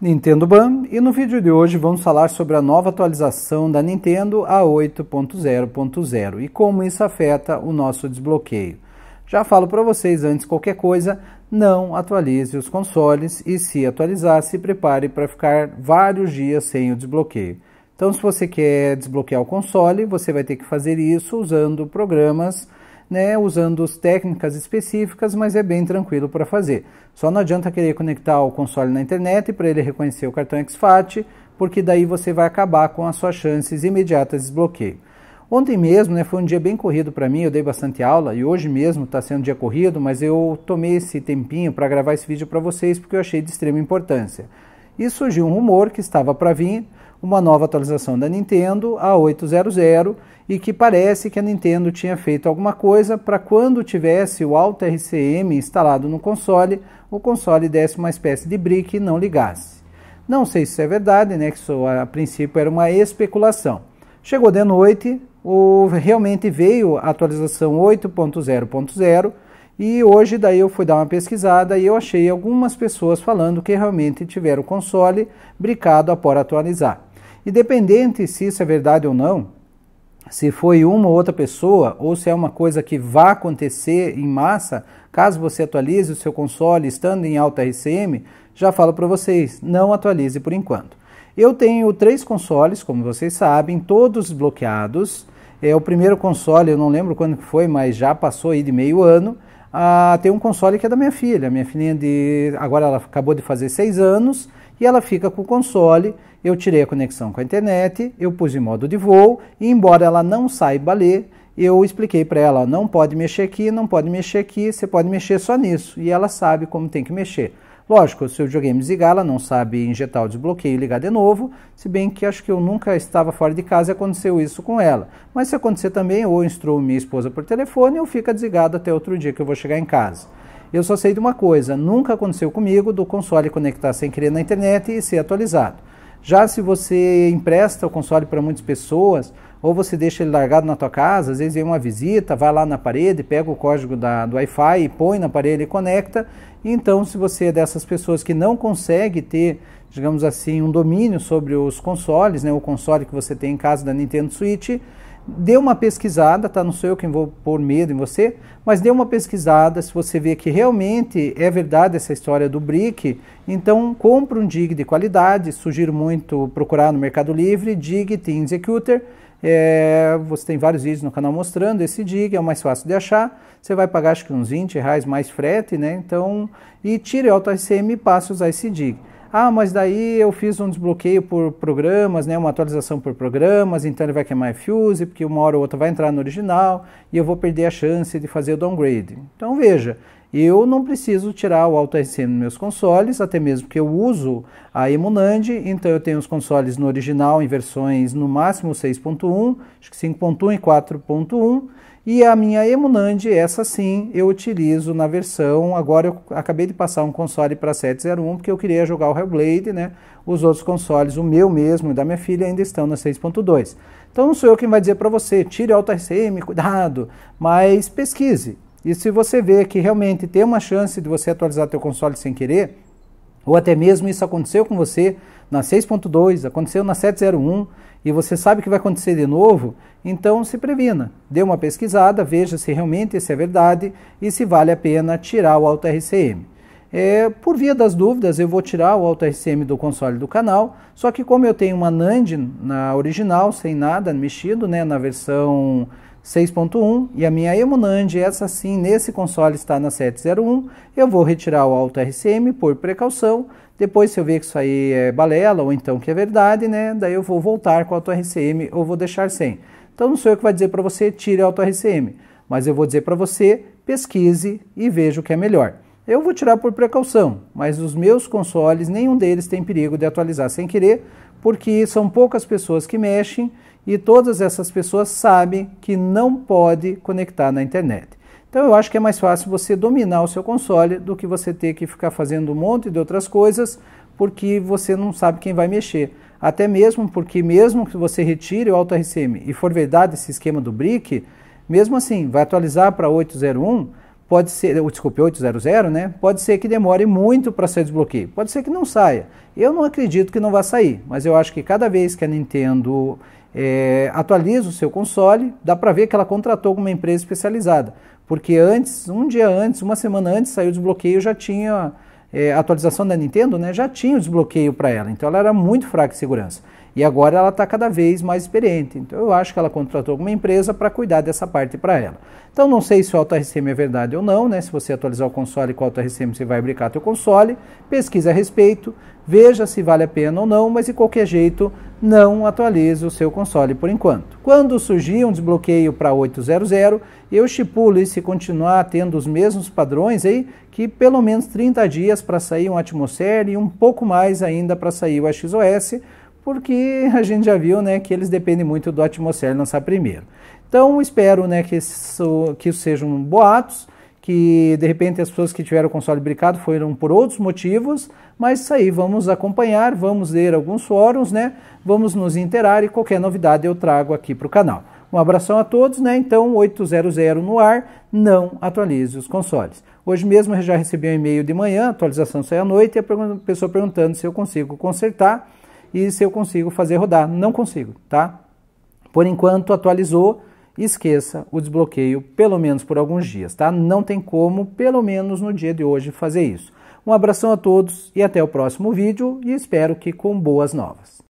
Nintendo Ban e no vídeo de hoje vamos falar sobre a nova atualização da Nintendo a 8.0.0 e como isso afeta o nosso desbloqueio. Já falo para vocês antes qualquer coisa, não atualize os consoles e se atualizar, se prepare para ficar vários dias sem o desbloqueio. Então, se você quer desbloquear o console, você vai ter que fazer isso usando programas né, usando as técnicas específicas, mas é bem tranquilo para fazer. Só não adianta querer conectar o console na internet para ele reconhecer o cartão XFAT, porque daí você vai acabar com as suas chances imediatas de desbloqueio. Ontem mesmo né, foi um dia bem corrido para mim, eu dei bastante aula e hoje mesmo está sendo um dia corrido, mas eu tomei esse tempinho para gravar esse vídeo para vocês porque eu achei de extrema importância e surgiu um rumor que estava para vir uma nova atualização da Nintendo, a 800, e que parece que a Nintendo tinha feito alguma coisa para quando tivesse o alto RCM instalado no console, o console desse uma espécie de brick e não ligasse. Não sei se isso é verdade, né, que isso a princípio era uma especulação. Chegou de noite, o, realmente veio a atualização 8.0.0, e hoje daí eu fui dar uma pesquisada e eu achei algumas pessoas falando que realmente tiveram o console brincado após atualizar. Independente se isso é verdade ou não, se foi uma ou outra pessoa ou se é uma coisa que vai acontecer em massa, caso você atualize o seu console estando em alta RCM, já falo para vocês, não atualize por enquanto. Eu tenho três consoles, como vocês sabem, todos bloqueados. É o primeiro console, eu não lembro quando foi, mas já passou aí de meio ano tem um console que é da minha filha. Minha filhinha de. Agora ela acabou de fazer seis anos e ela fica com o console. Eu tirei a conexão com a internet, eu pus em modo de voo, e embora ela não saiba ler, eu expliquei para ela: não pode mexer aqui, não pode mexer aqui, você pode mexer só nisso. E ela sabe como tem que mexer. Lógico, se o videogame zigala, não sabe injetar o desbloqueio e ligar de novo, se bem que acho que eu nunca estava fora de casa e aconteceu isso com ela. Mas se acontecer também, ou instruo minha esposa por telefone ou fica desligado até outro dia que eu vou chegar em casa. Eu só sei de uma coisa, nunca aconteceu comigo do console conectar sem querer na internet e ser atualizado. Já se você empresta o console para muitas pessoas, ou você deixa ele largado na tua casa, às vezes vem uma visita, vai lá na parede, pega o código da, do Wi-Fi e põe na parede e conecta. Então, se você é dessas pessoas que não consegue ter, digamos assim, um domínio sobre os consoles, né, o console que você tem em casa da Nintendo Switch, dê uma pesquisada, tá? Não sou eu quem vou pôr medo em você, mas dê uma pesquisada. Se você vê que realmente é verdade essa história do brick, então compre um DIG de qualidade. Sugiro muito procurar no Mercado Livre, DIG Team Executor. É, você tem vários vídeos no canal mostrando esse DIG, é o mais fácil de achar. Você vai pagar acho que uns 20 reais mais frete, né? Então, e tire o auto e passe a usar esse DIG. Ah, mas daí eu fiz um desbloqueio por programas, né, uma atualização por programas, então ele vai queimar fuse, porque uma hora ou outra vai entrar no original e eu vou perder a chance de fazer o downgrade. Então veja, eu não preciso tirar o AutoSM dos meus consoles, até mesmo porque eu uso a Emunand, então eu tenho os consoles no original em versões no máximo 6.1, acho que 5.1 e 4.1, e a minha Emunand, essa sim, eu utilizo na versão, agora eu acabei de passar um console para 701, porque eu queria jogar o Hellblade, né? Os outros consoles, o meu mesmo e da minha filha, ainda estão na 6.2. Então não sou eu quem vai dizer para você, tire o AutoSM, cuidado, mas pesquise, e se você vê que realmente tem uma chance de você atualizar teu console sem querer, ou até mesmo isso aconteceu com você na 6.2, aconteceu na 701 e você sabe que vai acontecer de novo, então se previna. Dê uma pesquisada, veja se realmente isso é verdade e se vale a pena tirar o Auto RCM. É, por via das dúvidas, eu vou tirar o AutoRCM do console do canal, só que como eu tenho uma NAND na original, sem nada mexido, né, na versão 6.1, e a minha EmuNAND, essa sim, nesse console está na 701, eu vou retirar o AutoRCM por precaução, depois se eu ver que isso aí é balela ou então que é verdade, né, daí eu vou voltar com o AutoRCM ou vou deixar sem. Então não sou eu que vai dizer para você, tire o AutoRCM, mas eu vou dizer para você, pesquise e veja o que é melhor. Eu vou tirar por precaução, mas os meus consoles, nenhum deles tem perigo de atualizar sem querer, porque são poucas pessoas que mexem e todas essas pessoas sabem que não pode conectar na internet. Então eu acho que é mais fácil você dominar o seu console do que você ter que ficar fazendo um monte de outras coisas, porque você não sabe quem vai mexer. Até mesmo porque mesmo que você retire o RCM e for verdade esse esquema do BRIC, mesmo assim vai atualizar para 801, pode ser, desculpe, 800, né? Pode ser que demore muito para sair desbloqueio, pode ser que não saia. Eu não acredito que não vá sair, mas eu acho que cada vez que a Nintendo é, atualiza o seu console, dá para ver que ela contratou uma empresa especializada, porque antes, um dia antes, uma semana antes saiu o desbloqueio, já tinha é, atualização da Nintendo, né? Já tinha o desbloqueio para ela, então ela era muito fraca em segurança. E agora ela está cada vez mais experiente. Então eu acho que ela contratou alguma empresa para cuidar dessa parte para ela. Então não sei se o AutoRCM é verdade ou não, né? Se você atualizar o console com o AutoRCM, você vai brincar teu console, pesquisa a respeito, veja se vale a pena ou não, mas de qualquer jeito não atualize o seu console por enquanto. Quando surgir um desbloqueio para 800, eu estipulo e se continuar tendo os mesmos padrões aí, que pelo menos 30 dias para sair um Atmosfera e um pouco mais ainda para sair o XOS, porque a gente já viu né, que eles dependem muito do atmosfera lançar primeiro. Então espero né, que, isso, que isso sejam boatos, que de repente as pessoas que tiveram o console brincado foram por outros motivos, mas isso aí, vamos acompanhar, vamos ler alguns fóruns, né? Vamos nos interar e qualquer novidade eu trago aqui para o canal. Um abração a todos, né? Então, 800 no ar, não atualize os consoles. Hoje mesmo eu já recebi um e-mail de manhã, atualização sai à noite, e a pessoa perguntando se eu consigo consertar e se eu consigo fazer rodar. Não consigo, tá? Por enquanto atualizou, esqueça o desbloqueio pelo menos por alguns dias, tá? Não tem como, pelo menos no dia de hoje, fazer isso. Um abração a todos e até o próximo vídeo e espero que com boas novas.